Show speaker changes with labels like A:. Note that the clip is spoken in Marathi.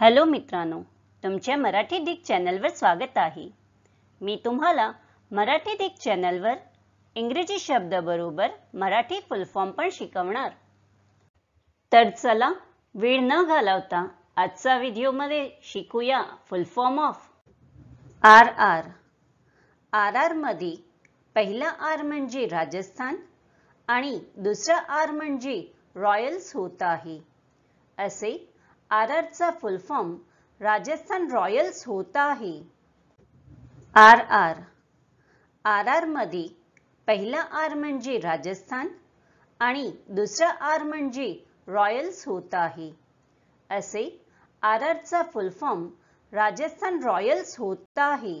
A: हॅलो मित्रांनो तुमच्या मराठी डिक चॅनलवर स्वागत आहे मी तुम्हाला मराठी डिक चॅनलवर इंग्रजी बरोबर मराठी फुलफॉर्म पण शिकवणार तर चला वेळ न घालवता आजचा व्हिडिओमध्ये शिकूया full form of R R R मध्ये पहिला आर म्हणजे राजस्थान आणि दुसरा आर म्हणजे रॉयल्स होत आहे असे आर आरचा फुल फॉर्म राजस्थान रॉयल्स होता आहे आर आर आर आरमध्ये पहिला आर म्हणजे राजस्थान आणि दुसरा आर म्हणजे रॉयल्स होता आहे असे आर आरचा फुल फॉर्म राजस्थान रॉयल्स होता आहे